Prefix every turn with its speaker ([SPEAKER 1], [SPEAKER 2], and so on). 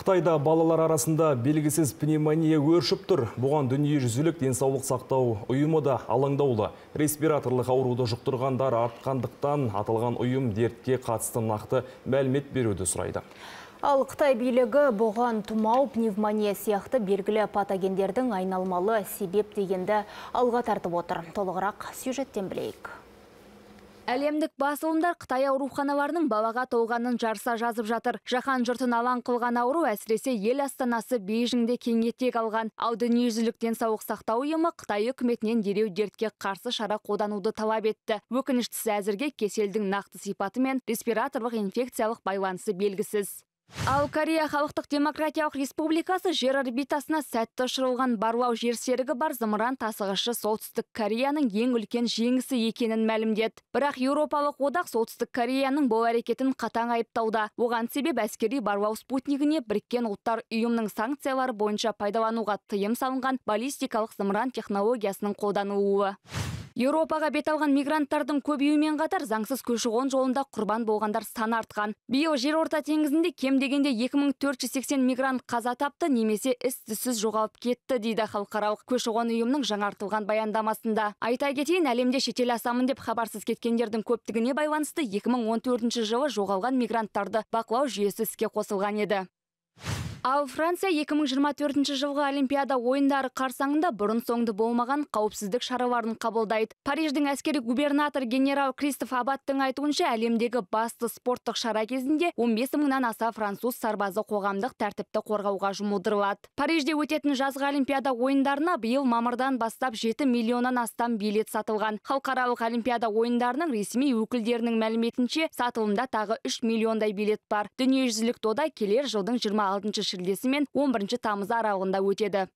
[SPEAKER 1] Қытайда балалар арасында белгісіз пневмония өршіп тұр. Бұған дүниежүзілік денсаулық сақтау ұйымы да алаңдаулы. Респираторлық ауруды жұқтырғандар артқандықтан аталған ұйым дертке қатысты нақты мәлімет беруді сұрайды.
[SPEAKER 2] Ал Қытай билігі бұған тұмау, пневмония сияқты белгілі патогендердің айналмалы себеп дегенді алға тартып отыр. Толығырақ сюжеттен білейік.
[SPEAKER 3] Әлемдік басылымдар Қытай ауруханаларының балаға толғанын жарса жазып жатыр. Жақан жұртын алаң қылған ауру әсіресе ел астанасы Бейжіңде кеңеттек алған. Ал дүниежүзіліктен сауық сақтау ұйымы Қытай үкіметінен дереу дертке қарсы шара қолдануды талап етті. Өкініштісі әзірге кеселдің нақты сипаты мен респираторлық инфекциялық байланысы белгісіз ал корея халықтық демократиялық республикасы жер орбитасына сәтті ұшырылған барлау жерсерігі бар зымыран тасығышы солтүстік кореяның ең үлкен жеңісі екенін мәлімдеді бірақ еуропалық одақ солтүстік кореяның бұл әрекетін қатаң айыптауда оған себеп әскери барлау спутнигіне біріккен ұлттар ұйымының санкциялары бойынша пайдалануға тыйым салынған баллистикалық зымыран технологиясының қолданылуы Еуропаға бет алған мигранттардың көбеюімен қатар заңсыз көші қон жолында құрбан болғандар саны артқан. Биыл жерорта теңізінде кем дегенде 2480 мигрант қаза тапты немесе іс түссіз жоғалып кетті дейді халықаралық көші қон ұйымының жаңартылған баяндамасында. Айта кетейін, әлемде шетел асамын деп хабарсыз кеткендердің көптігіне байланысты 2014 жылы жоғалған мигранттарды бақылау жүйесі іске қосылған еді ал франция 2024 жылғы олимпиада ойындары қарсаңында бұрын соңды болмаған қауіпсіздік шараларын қабылдайды париждің әскери губернатор генерал кристоф абаттың айтуынша әлемдегі басты спорттық шара кезінде 15 мыңнан аса француз сарбазы қоғамдық тәртіпті қорғауға жұмылдырылады парижде өтетін жазғы олимпиада ойындарына биыл мамырдан бастап 7 миллионнан астам билет сатылған халықаралық олимпиада ойындарының ресми өкілдерінің мәліметінше сатылымда тағы 3 миллиондай билет бар дүниежүзілік дода келер жылдың 26 алтыншы шілдесі мен он бірінші тамыз аралығында өтеді